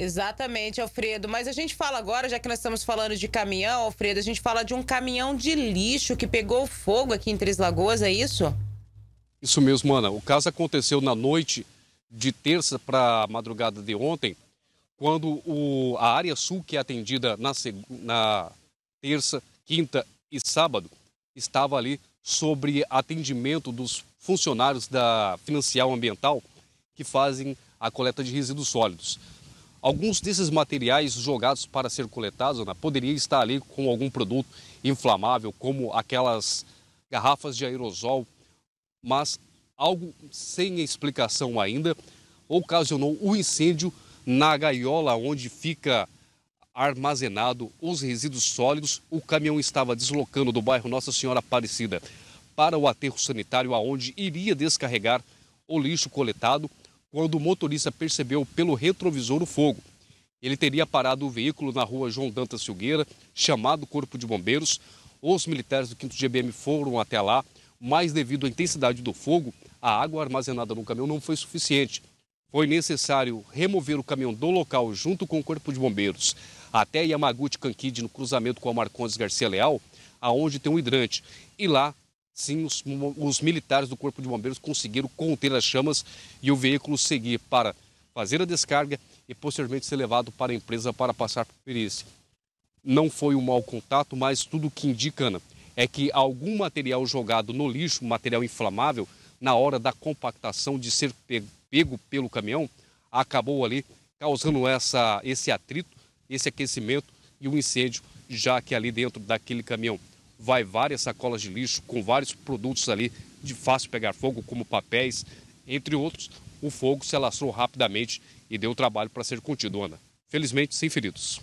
Exatamente, Alfredo. Mas a gente fala agora, já que nós estamos falando de caminhão, Alfredo, a gente fala de um caminhão de lixo que pegou fogo aqui em Três Lagoas, é isso? Isso mesmo, Ana. O caso aconteceu na noite de terça para madrugada de ontem, quando o, a área sul, que é atendida na, na terça, quinta e sábado, estava ali sobre atendimento dos funcionários da Financial Ambiental que fazem a coleta de resíduos sólidos. Alguns desses materiais jogados para ser coletados, Ana, né, poderia estar ali com algum produto inflamável, como aquelas garrafas de aerosol, mas algo sem explicação ainda ocasionou o um incêndio na gaiola onde fica armazenado os resíduos sólidos. O caminhão estava deslocando do bairro Nossa Senhora Aparecida para o aterro sanitário, aonde iria descarregar o lixo coletado quando o motorista percebeu pelo retrovisor o fogo. Ele teria parado o veículo na rua João Dantas Silgueira, chamado Corpo de Bombeiros. Os militares do 5 GBM foram até lá, mas devido à intensidade do fogo, a água armazenada no caminhão não foi suficiente. Foi necessário remover o caminhão do local junto com o Corpo de Bombeiros até Yamaguchi Cankide, no cruzamento com a Marcondes Garcia Leal, aonde tem um hidrante. E lá Sim, os, os militares do Corpo de Bombeiros conseguiram conter as chamas e o veículo seguir para fazer a descarga e posteriormente ser levado para a empresa para passar por perícia. Não foi um mau contato, mas tudo que indica, Ana, é que algum material jogado no lixo, material inflamável, na hora da compactação de ser pego pelo caminhão, acabou ali causando essa, esse atrito, esse aquecimento e o um incêndio, já que ali dentro daquele caminhão vai várias sacolas de lixo com vários produtos ali de fácil pegar fogo, como papéis, entre outros. O fogo se alastrou rapidamente e deu trabalho para ser contido, Ana. Felizmente, sem feridos.